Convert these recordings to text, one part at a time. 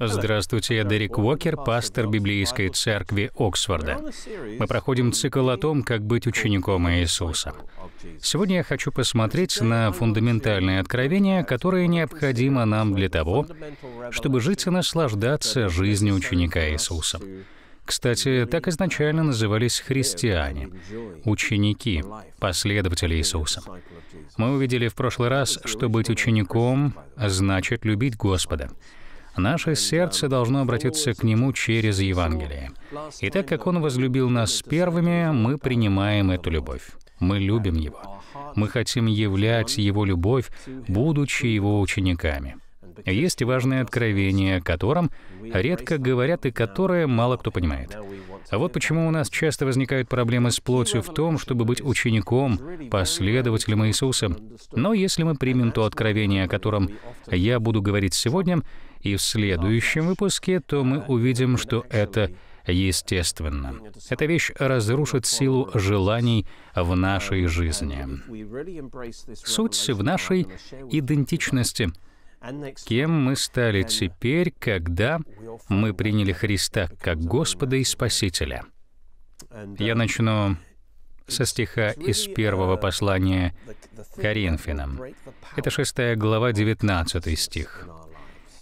Здравствуйте, я Дерек Уокер, пастор Библейской церкви Оксфорда. Мы проходим цикл о том, как быть учеником Иисуса. Сегодня я хочу посмотреть на фундаментальные откровения, которые необходимо нам для того, чтобы жить и наслаждаться жизнью ученика Иисуса. Кстати, так изначально назывались христиане, ученики, последователи Иисуса. Мы увидели в прошлый раз, что быть учеником значит любить Господа. Наше сердце должно обратиться к Нему через Евангелие. И так как Он возлюбил нас первыми, мы принимаем эту любовь. Мы любим Его. Мы хотим являть Его любовь, будучи Его учениками. Есть важное откровение, о котором редко говорят и которое мало кто понимает. А вот почему у нас часто возникают проблемы с плотью в том, чтобы быть учеником, последователем Иисуса. Но если мы примем то откровение, о котором я буду говорить сегодня, и в следующем выпуске, то мы увидим, что это естественно. Эта вещь разрушит силу желаний в нашей жизни. Суть в нашей идентичности. Кем мы стали теперь, когда мы приняли Христа как Господа и Спасителя? Я начну со стиха из первого послания Коринфянам. Это 6 глава, 19 стих.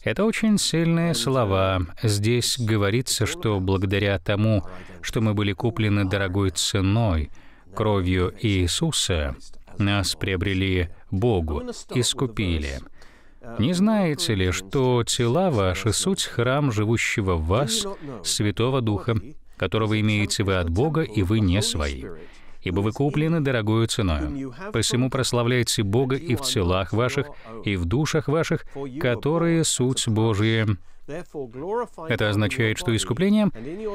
Это очень сильные слова. Здесь говорится, что благодаря тому, что мы были куплены дорогой ценой, кровью Иисуса, нас приобрели Богу, искупили. Не знаете ли, что тела ваши — суть храм живущего в вас, Святого Духа, которого имеете вы от Бога, и вы не свои? ибо вы куплены дорогою ценою. Посему прославляйте Бога и в телах ваших, и в душах ваших, которые суть Божия». Это означает, что искупление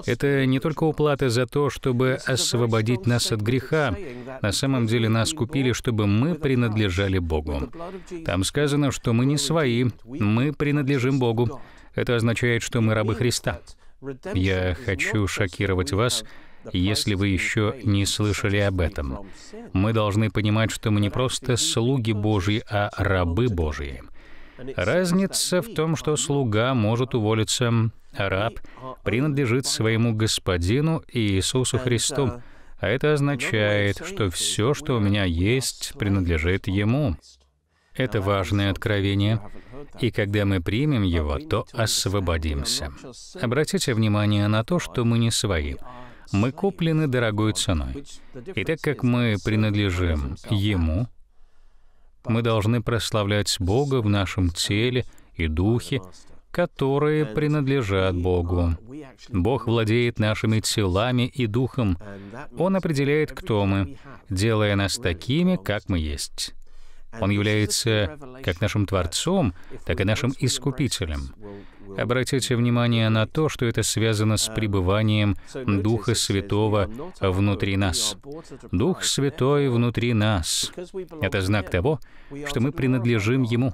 — это не только уплата за то, чтобы освободить нас от греха. На самом деле нас купили, чтобы мы принадлежали Богу. Там сказано, что мы не свои, мы принадлежим Богу. Это означает, что мы рабы Христа. Я хочу шокировать вас, если вы еще не слышали об этом. Мы должны понимать, что мы не просто слуги Божьи, а рабы Божьи. Разница в том, что слуга может уволиться, а раб принадлежит своему господину Иисусу Христу. А это означает, что все, что у меня есть, принадлежит Ему. Это важное откровение, и когда мы примем его, то освободимся. Обратите внимание на то, что мы не свои. Мы куплены дорогой ценой. И так как мы принадлежим Ему, мы должны прославлять Бога в нашем теле и духе, которые принадлежат Богу. Бог владеет нашими телами и духом. Он определяет, кто мы, делая нас такими, как мы есть. Он является как нашим Творцом, так и нашим Искупителем. Обратите внимание на то, что это связано с пребыванием Духа Святого внутри нас. Дух Святой внутри нас. Это знак того, что мы принадлежим Ему.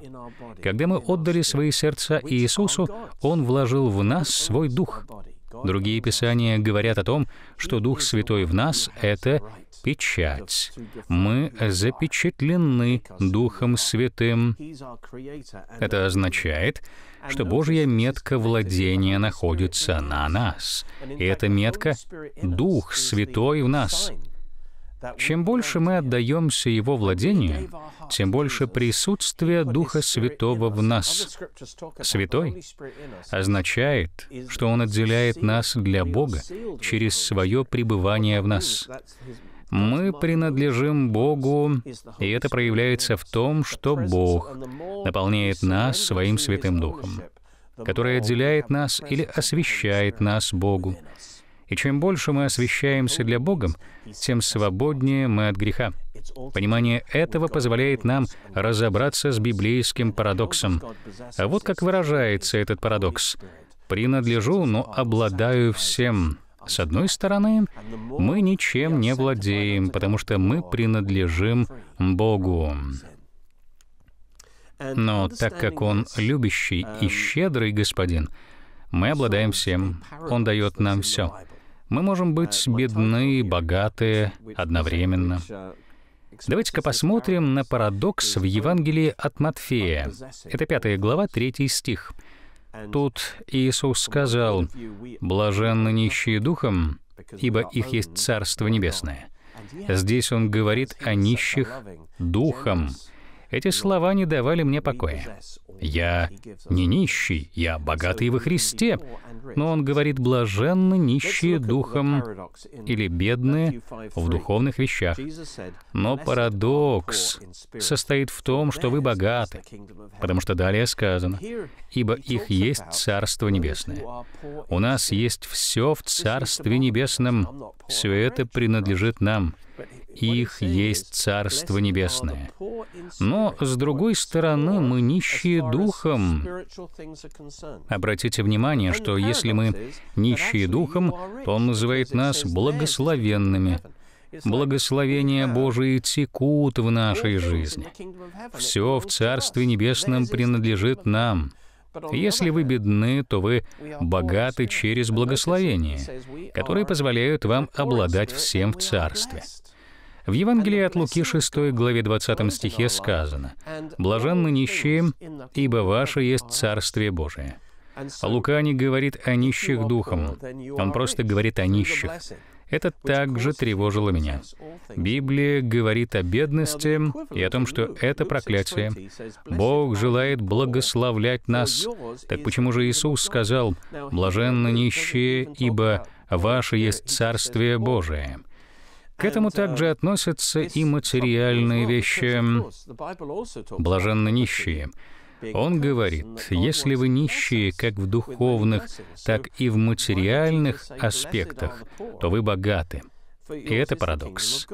Когда мы отдали свои сердца Иисусу, Он вложил в нас свой Дух. Другие писания говорят о том, что Дух Святой в нас — это печать. Мы запечатлены Духом Святым. Это означает, что Божья метка владения находится на нас. И эта метка — Дух Святой в нас, чем больше мы отдаемся Его владению, тем больше присутствия Духа Святого в нас. Святой означает, что Он отделяет нас для Бога через свое пребывание в нас. Мы принадлежим Богу, и это проявляется в том, что Бог наполняет нас своим Святым Духом который отделяет нас или освещает нас Богу, и чем больше мы освещаемся для Богом, тем свободнее мы от греха. Понимание этого позволяет нам разобраться с библейским парадоксом. А вот как выражается этот парадокс. «Принадлежу, но обладаю всем». С одной стороны, мы ничем не владеем, потому что мы принадлежим Богу. Но так как Он любящий и щедрый Господин, мы обладаем всем. Он дает нам все. Мы можем быть э, бедны и богаты одновременно. Давайте-ка посмотрим на парадокс в Евангелии от Матфея. Это пятая глава, третий стих. Тут Иисус сказал, «Блаженны нищие духом, ибо их есть Царство Небесное». Здесь он говорит о нищих духом, эти слова не давали мне покоя. Я не нищий, я богатый во Христе. Но он говорит, блаженны нищие духом или бедные в духовных вещах. Но парадокс состоит в том, что вы богаты, потому что далее сказано, ибо их есть Царство Небесное. У нас есть все в Царстве Небесном. Все это принадлежит нам их есть Царство Небесное. Но, с другой стороны, мы нищие духом. Обратите внимание, что если мы нищие духом, то Он называет нас благословенными. Благословения Божии текут в нашей жизни. Все в Царстве Небесном принадлежит нам. Если вы бедны, то вы богаты через благословения, которые позволяют вам обладать всем в Царстве. В Евангелии от Луки 6 главе 20 стихе сказано «Блаженны нищие, ибо ваше есть Царствие Божие». Лука не говорит о нищих духом, он просто говорит о нищих. Это также тревожило меня. Библия говорит о бедности и о том, что это проклятие. Бог желает благословлять нас. Так почему же Иисус сказал «блаженны нищие, ибо ваше есть Царствие Божие»? К этому также относятся и материальные вещи. Блаженны нищие. Он говорит, если вы нищие как в духовных, так и в материальных аспектах, то вы богаты. И это парадокс.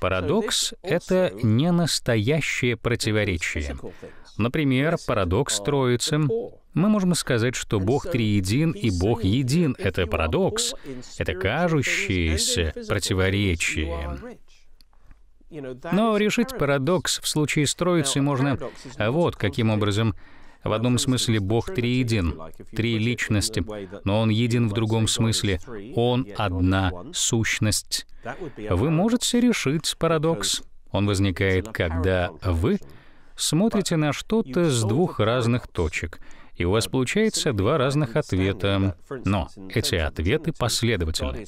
Парадокс — это не настоящее противоречие. Например, парадокс Троицы мы можем сказать, что Бог триедин и Бог един — это парадокс, это кажущееся противоречие. Но решить парадокс в случае с Троицей можно вот каким образом. В одном смысле Бог триедин, три личности, но Он един в другом смысле. Он одна сущность. Вы можете решить парадокс. Он возникает, когда вы смотрите на что-то с двух разных точек — и у вас получается два разных ответа, но эти ответы последовательны.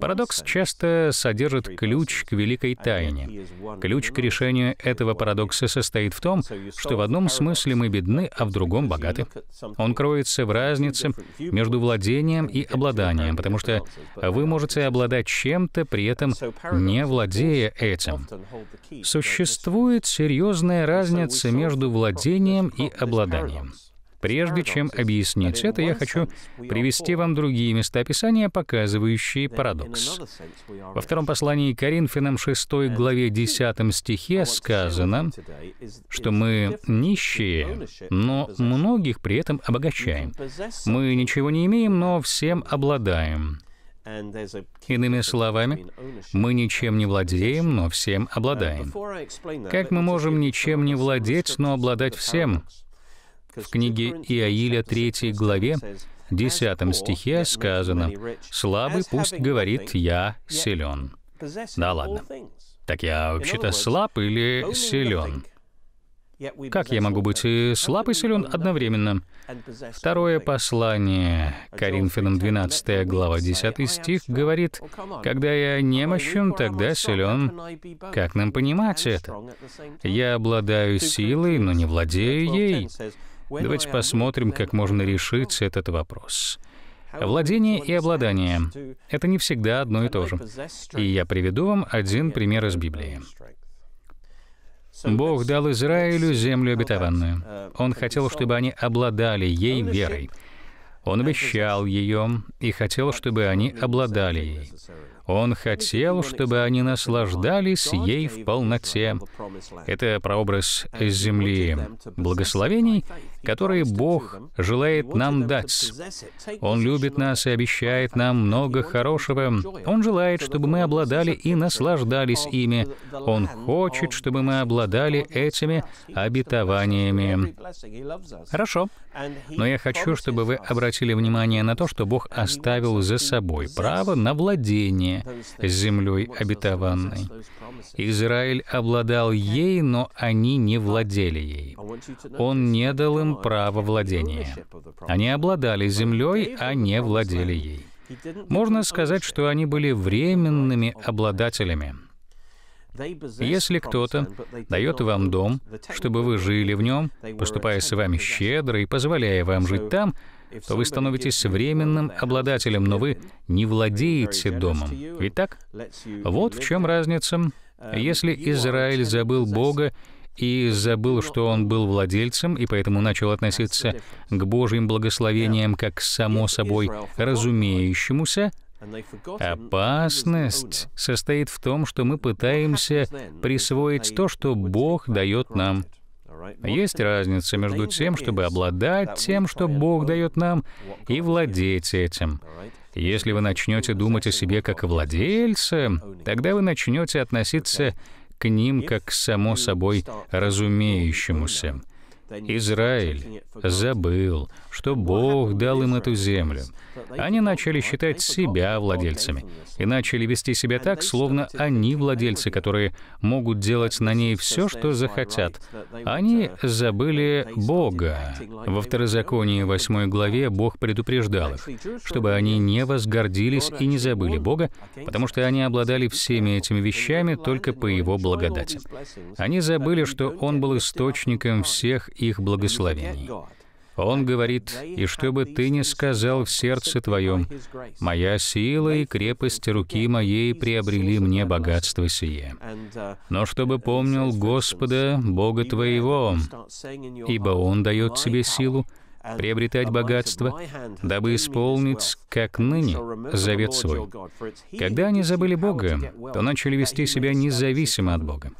Парадокс часто содержит ключ к великой тайне. Ключ к решению этого парадокса состоит в том, что в одном смысле мы бедны, а в другом богаты. Он кроется в разнице между владением и обладанием, потому что вы можете обладать чем-то, при этом не владея этим. Существует серьезная разница между владением и обладанием. Прежде чем объяснить это, я хочу привести вам другие места Писания, показывающие парадокс. Во втором послании Коринфянам 6 главе 10 стихе сказано, что мы нищие, но многих при этом обогащаем. Мы ничего не имеем, но всем обладаем. Иными словами, мы ничем не владеем, но всем обладаем. Как мы можем ничем не владеть, но обладать всем? В книге Иаиля 3 главе 10 стихе сказано, «Слабый пусть говорит, я силен». Да ладно. Так я вообще-то слаб или силен? Как я могу быть и слаб и силен одновременно? Второе послание Коринфянам 12 глава 10 стих говорит, «Когда я немощен, тогда силен». Как нам понимать это? Я обладаю силой, но не владею ей. Давайте посмотрим, как можно решить этот вопрос. Владение и обладание — это не всегда одно и то же. И я приведу вам один пример из Библии. Бог дал Израилю землю обетованную. Он хотел, чтобы они обладали ей верой. Он обещал ее и хотел, чтобы они обладали ей. Он хотел, чтобы они наслаждались ей в полноте. Это прообраз земли, благословений, которые Бог желает нам дать. Он любит нас и обещает нам много хорошего. Он желает, чтобы мы обладали и наслаждались ими. Он хочет, чтобы мы обладали этими обетованиями. Хорошо. Но я хочу, чтобы вы обратили внимание на то, что Бог оставил за собой право на владение обетования, землей обетованной. Израиль обладал ей, но они не владели ей. Он не дал им право владения. Они обладали землей, а не владели ей. Можно сказать, что они были временными обладателями. Если кто-то дает вам дом, чтобы вы жили в нем, поступая с вами щедро и позволяя вам жить там, то вы становитесь временным обладателем, но вы не владеете домом. Ведь так? Вот в чем разница. Um, Если Израиль забыл Бога и забыл, что он был владельцем, и поэтому начал относиться к Божьим благословениям как к само собой разумеющемуся, опасность состоит в том, что мы пытаемся присвоить то, что Бог дает нам — а есть разница между тем, чтобы обладать тем, что Бог дает нам, и владеть этим. Если вы начнете думать о себе как о владельце, тогда вы начнете относиться к ним как к само собой разумеющемуся. Израиль забыл, что Бог дал им эту землю. Они начали считать себя владельцами и начали вести себя так, словно они владельцы, которые могут делать на ней все, что захотят. Они забыли Бога. Во Второзаконии 8 главе Бог предупреждал их, чтобы они не возгордились и не забыли Бога, потому что они обладали всеми этими вещами только по Его благодати. Они забыли, что Он был источником всех их благословений. Он говорит, «И чтобы ты не сказал в сердце твоем, «Моя сила и крепость руки моей приобрели мне богатство сие». Но чтобы помнил Господа, Бога твоего, ибо Он дает тебе силу, приобретать богатство, дабы исполнить, как ныне, завет свой. Когда они забыли Бога, то начали вести себя независимо от Бога.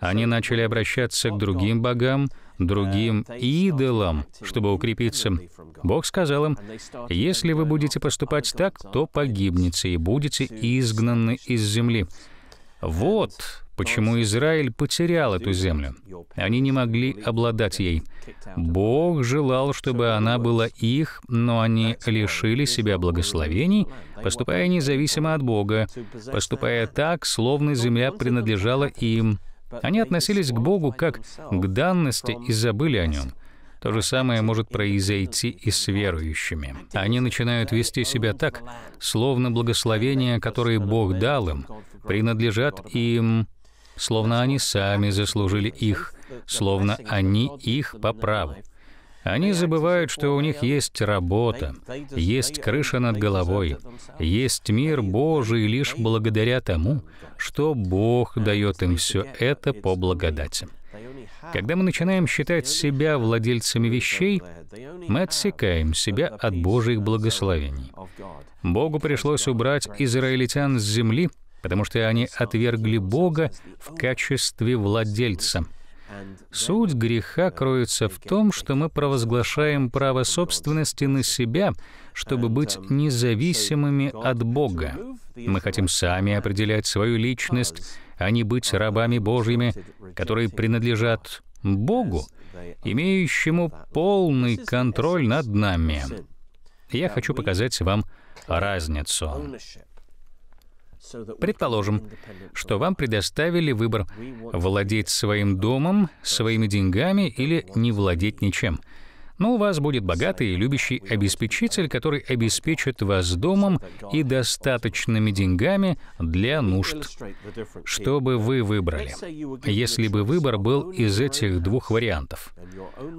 Они начали обращаться к другим богам, другим идолам, чтобы укрепиться. Бог сказал им, «Если вы будете поступать так, то погибнете и будете изгнаны из земли». Вот почему Израиль потерял эту землю. Они не могли обладать ей. Бог желал, чтобы она была их, но они лишили себя благословений, поступая независимо от Бога, поступая так, словно земля принадлежала им. Они относились к Богу как к данности и забыли о нем. То же самое может произойти и с верующими. Они начинают вести себя так, словно благословения, которые Бог дал им, принадлежат им, словно они сами заслужили их, словно они их по праву. Они забывают, что у них есть работа, есть крыша над головой, есть мир Божий лишь благодаря тому, что Бог дает им все это по благодати. Когда мы начинаем считать себя владельцами вещей, мы отсекаем себя от Божьих благословений. Богу пришлось убрать израильтян с земли, потому что они отвергли Бога в качестве владельца — Суть греха кроется в том, что мы провозглашаем право собственности на себя, чтобы быть независимыми от Бога. Мы хотим сами определять свою личность, а не быть рабами Божьими, которые принадлежат Богу, имеющему полный контроль над нами. Я хочу показать вам разницу. Предположим, что вам предоставили выбор владеть своим домом, своими деньгами или не владеть ничем. Но у вас будет богатый и любящий обеспечитель, который обеспечит вас домом и достаточными деньгами для нужд, Что бы вы выбрали. Если бы выбор был из этих двух вариантов.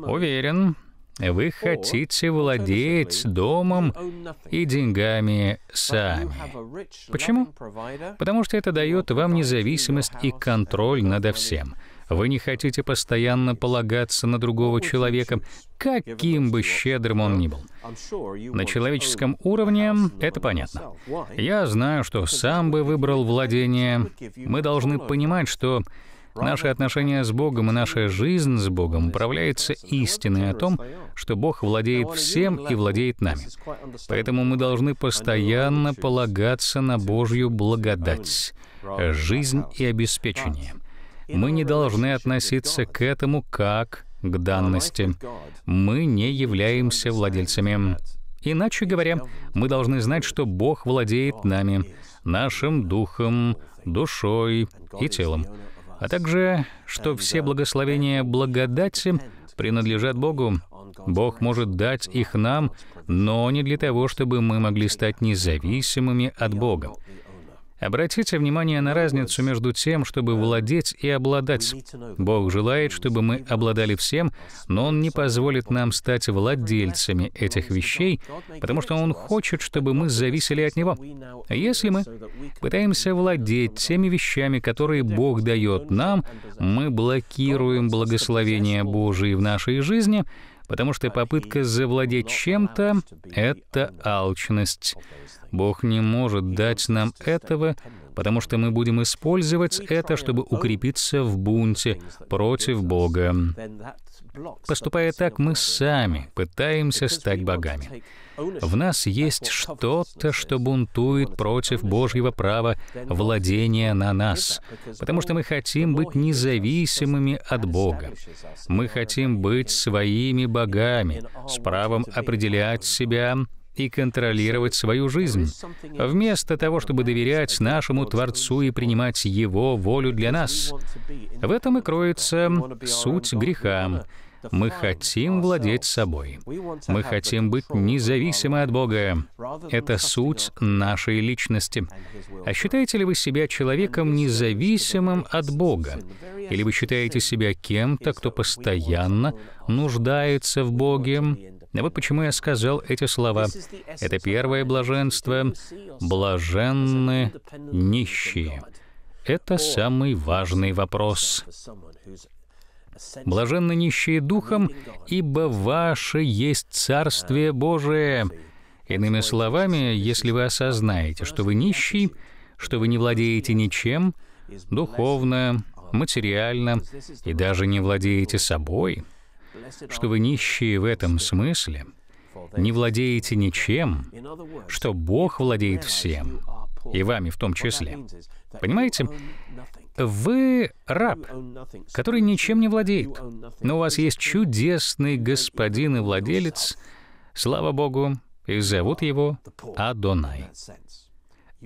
Уверен, вы хотите владеть домом и деньгами сами. Почему? Потому что это дает вам независимость и контроль над всем. Вы не хотите постоянно полагаться на другого человека, каким бы щедрым он ни был. На человеческом уровне это понятно. Я знаю, что сам бы выбрал владение. Мы должны понимать, что Наши отношения с Богом и наша жизнь с Богом управляется истиной о том, что Бог владеет всем и владеет нами. Поэтому мы должны постоянно полагаться на Божью благодать, жизнь и обеспечение. Мы не должны относиться к этому как к данности. Мы не являемся владельцами. Иначе говоря, мы должны знать, что Бог владеет нами, нашим духом, душой и телом а также, что все благословения благодати принадлежат Богу. Бог может дать их нам, но не для того, чтобы мы могли стать независимыми от Бога. Обратите внимание на разницу между тем, чтобы владеть и обладать. Бог желает, чтобы мы обладали всем, но Он не позволит нам стать владельцами этих вещей, потому что Он хочет, чтобы мы зависели от Него. Если мы пытаемся владеть теми вещами, которые Бог дает нам, мы блокируем благословение Божие в нашей жизни — потому что попытка завладеть чем-то — это алчность. Бог не может дать нам этого, потому что мы будем использовать это, чтобы укрепиться в бунте против Бога. Поступая так, мы сами пытаемся стать богами. В нас есть что-то, что бунтует против Божьего права владения на нас, потому что мы хотим быть независимыми от Бога. Мы хотим быть своими богами, с правом определять себя, и контролировать свою жизнь, вместо того, чтобы доверять нашему Творцу и принимать Его волю для нас. В этом и кроется суть греха. Мы хотим владеть собой. Мы хотим быть независимы от Бога. Это суть нашей личности. А считаете ли вы себя человеком независимым от Бога? Или вы считаете себя кем-то, кто постоянно нуждается в Боге? Вот почему я сказал эти слова. Это первое блаженство. Блаженны нищие. Это самый важный вопрос. Блаженны нищие духом, ибо ваше есть Царствие Божие. Иными словами, если вы осознаете, что вы нищий, что вы не владеете ничем, духовно, материально, и даже не владеете собой — что вы нищие в этом смысле, не владеете ничем, что Бог владеет всем, и вами в том числе. Понимаете? Вы раб, который ничем не владеет, но у вас есть чудесный господин и владелец, слава Богу, и зовут его Адонай.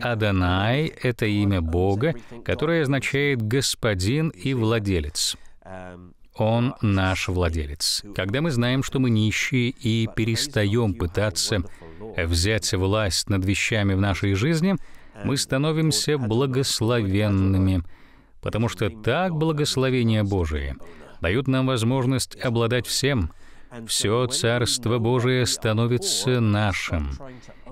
Адонай — это имя Бога, которое означает «господин и владелец». Он наш владелец. Когда мы знаем, что мы нищие и перестаем пытаться взять власть над вещами в нашей жизни, мы становимся благословенными, потому что так благословения Божие дают нам возможность обладать всем. Все Царство Божие становится нашим.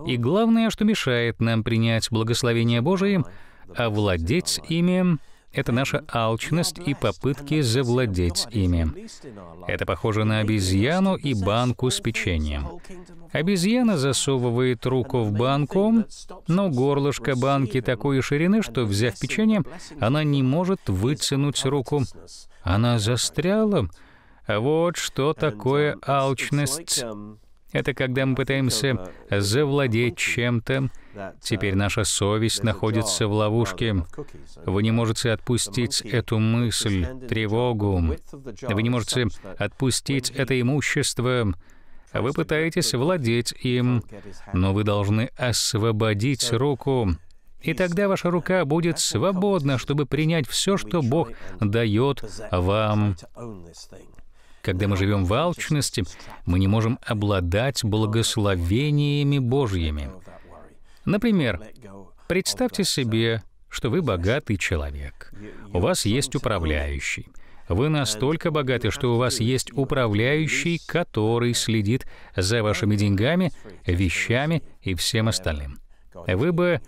И главное, что мешает нам принять благословение Божие, овладеть ими это наша алчность и попытки завладеть ими. Это похоже на обезьяну и банку с печеньем. Обезьяна засовывает руку в банку, но горлышко банки такой ширины, что, взяв печенье, она не может вытянуть руку. Она застряла. Вот что такое алчность. Это когда мы пытаемся завладеть чем-то, Теперь наша совесть находится в ловушке. Вы не можете отпустить эту мысль, тревогу. Вы не можете отпустить это имущество. Вы пытаетесь владеть им, но вы должны освободить руку. И тогда ваша рука будет свободна, чтобы принять все, что Бог дает вам. Когда мы живем в алчности, мы не можем обладать благословениями Божьими. Например, представьте себе, что вы богатый человек. У вас есть управляющий. Вы настолько богаты, что у вас есть управляющий, который следит за вашими деньгами, вещами и всем остальным. Вы бы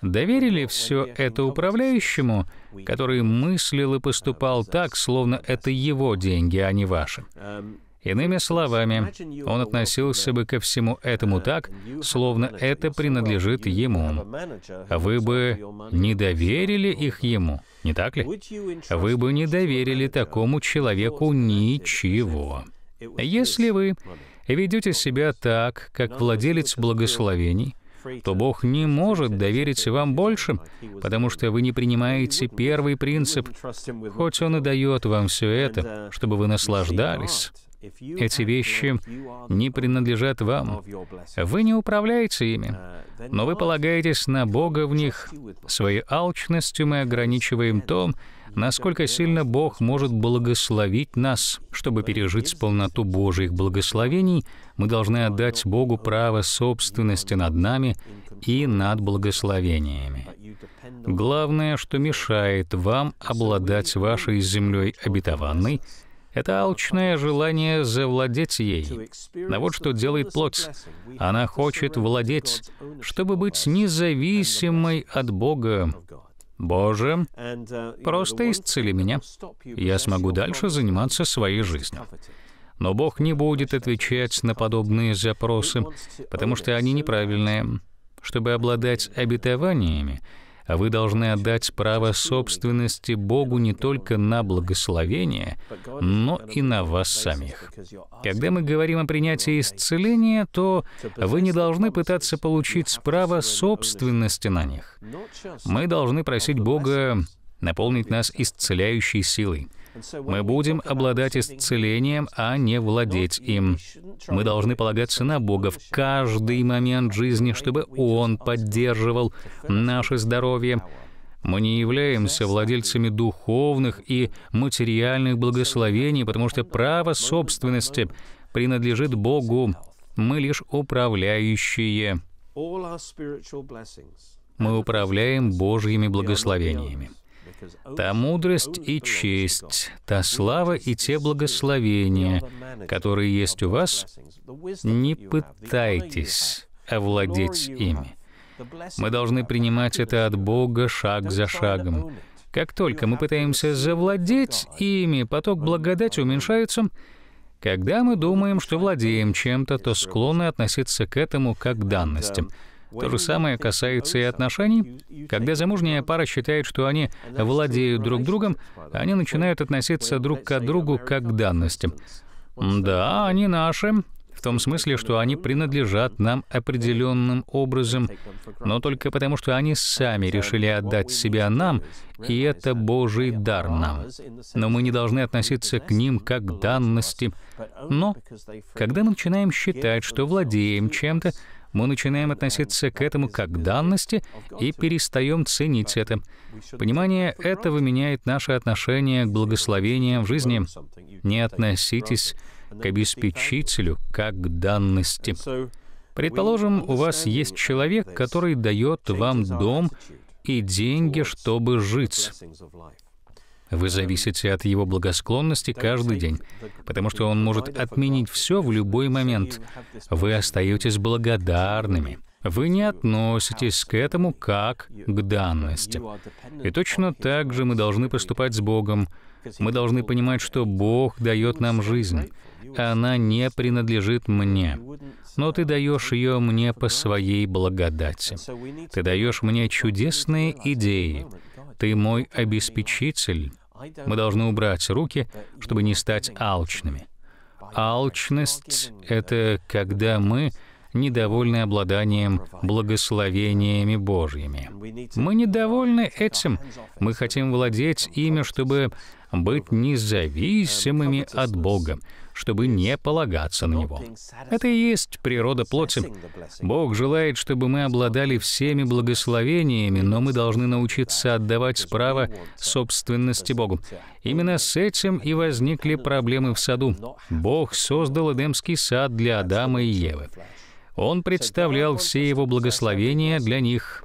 доверили все это управляющему, который мыслил и поступал так, словно это его деньги, а не ваши. Иными словами, он относился бы ко всему этому так, словно это принадлежит ему. Вы бы не доверили их ему, не так ли? Вы бы не доверили такому человеку ничего. Если вы ведете себя так, как владелец благословений, то Бог не может довериться вам больше, потому что вы не принимаете первый принцип, хоть Он и дает вам все это, чтобы вы наслаждались. Эти вещи не принадлежат вам. Вы не управляете ими, но вы полагаетесь на Бога в них. Своей алчностью мы ограничиваем то, насколько сильно Бог может благословить нас. Чтобы пережить полноту Божьих благословений, мы должны отдать Богу право собственности над нами и над благословениями. Главное, что мешает вам обладать вашей землей обетованной — это алчное желание завладеть ей. Но вот что делает плоть. Она хочет владеть, чтобы быть независимой от Бога. Боже, uh, просто исцели меня. Я смогу дальше заниматься своей жизнью. Но Бог не будет отвечать на подобные запросы, потому что они неправильные. Чтобы обладать обетованиями, а Вы должны отдать право собственности Богу не только на благословение, но и на вас самих. Когда мы говорим о принятии исцеления, то вы не должны пытаться получить право собственности на них. Мы должны просить Бога наполнить нас исцеляющей силой — мы будем обладать исцелением, а не владеть им. Мы должны полагаться на Бога в каждый момент жизни, чтобы Он поддерживал наше здоровье. Мы не являемся владельцами духовных и материальных благословений, потому что право собственности принадлежит Богу. Мы лишь управляющие. Мы управляем Божьими благословениями та мудрость и честь, та слава и те благословения, которые есть у вас, не пытайтесь овладеть ими. Мы должны принимать это от Бога шаг за шагом. Как только мы пытаемся завладеть ими, поток благодати уменьшается. Когда мы думаем, что владеем чем-то, то склонны относиться к этому как к данностям — то же самое касается и отношений. Когда замужняя пара считает, что они владеют друг другом, они начинают относиться друг к другу как к данностям. Да, они наши, в том смысле, что они принадлежат нам определенным образом, но только потому, что они сами решили отдать себя нам, и это Божий дар нам. Но мы не должны относиться к ним как к данности. Но когда мы начинаем считать, что владеем чем-то, мы начинаем относиться к этому как к данности и перестаем ценить это. Понимание этого меняет наше отношение к благословениям в жизни. Не относитесь к обеспечителю как к данности. Предположим, у вас есть человек, который дает вам дом и деньги, чтобы жить. Вы зависите от его благосклонности каждый день, потому что он может отменить все в любой момент. Вы остаетесь благодарными. Вы не относитесь к этому как к данности. И точно так же мы должны поступать с Богом. Мы должны понимать, что Бог дает нам жизнь. Она не принадлежит мне, но ты даешь ее мне по своей благодати. Ты даешь мне чудесные идеи. Ты мой обеспечитель. Мы должны убрать руки, чтобы не стать алчными. Алчность — это когда мы недовольны обладанием благословениями Божьими. Мы недовольны этим. Мы хотим владеть ими, чтобы быть независимыми от Бога, чтобы не полагаться на Него. Это и есть природа плоти. Бог желает, чтобы мы обладали всеми благословениями, но мы должны научиться отдавать право собственности Богу. Именно с этим и возникли проблемы в саду. Бог создал Эдемский сад для Адама и Евы. Он представлял все его благословения для них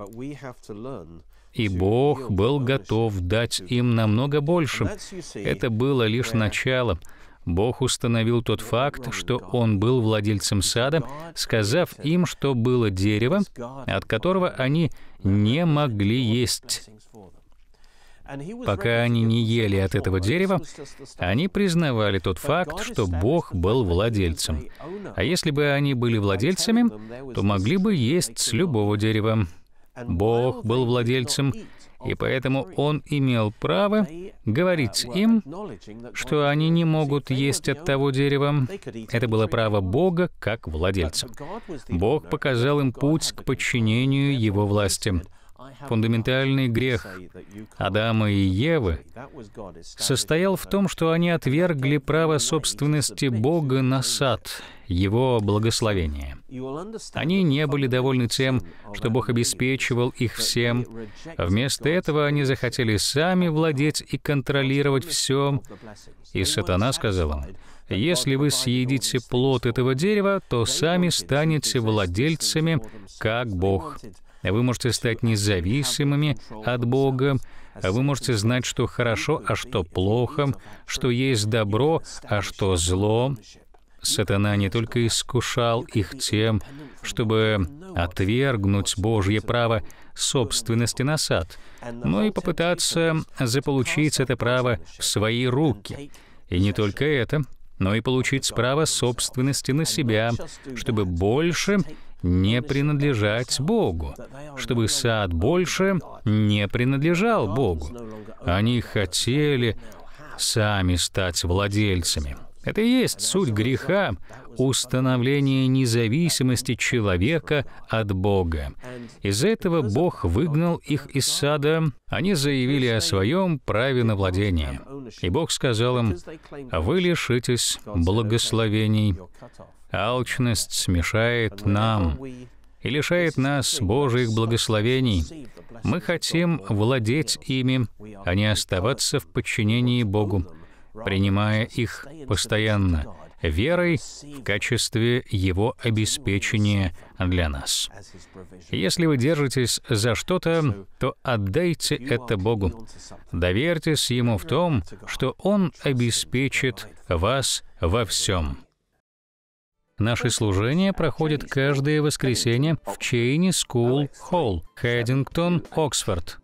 и Бог был готов дать им намного больше. Это было лишь началом. Бог установил тот факт, что он был владельцем сада, сказав им, что было дерево, от которого они не могли есть. Пока они не ели от этого дерева, они признавали тот факт, что Бог был владельцем. А если бы они были владельцами, то могли бы есть с любого дерева. Бог был владельцем, и поэтому Он имел право говорить им, что они не могут есть от того дерева. Это было право Бога как владельца. Бог показал им путь к подчинению Его власти. Фундаментальный грех Адама и Евы состоял в том, что они отвергли право собственности Бога на сад, его благословение. Они не были довольны тем, что Бог обеспечивал их всем. Вместо этого они захотели сами владеть и контролировать все. И сатана сказал им, «Если вы съедите плод этого дерева, то сами станете владельцами, как Бог». Вы можете стать независимыми от Бога. Вы можете знать, что хорошо, а что плохо, что есть добро, а что зло. Сатана не только искушал их тем, чтобы отвергнуть Божье право собственности на сад, но и попытаться заполучить это право в свои руки. И не только это, но и получить право собственности на себя, чтобы больше не принадлежать Богу, чтобы сад больше не принадлежал Богу. Они хотели сами стать владельцами. Это и есть суть греха — установление независимости человека от Бога. Из-за этого Бог выгнал их из сада. Они заявили о своем праве на владение. И Бог сказал им, «Вы лишитесь благословений, Алчность смешает нам и лишает нас Божьих благословений. Мы хотим владеть ими, а не оставаться в подчинении Богу, принимая их постоянно, верой в качестве Его обеспечения для нас. Если вы держитесь за что-то, то отдайте это Богу. Доверьтесь Ему в том, что Он обеспечит вас во всем. Наши служения проходят каждое воскресенье в Чейни Скул Холл, Хэддингтон, Оксфорд.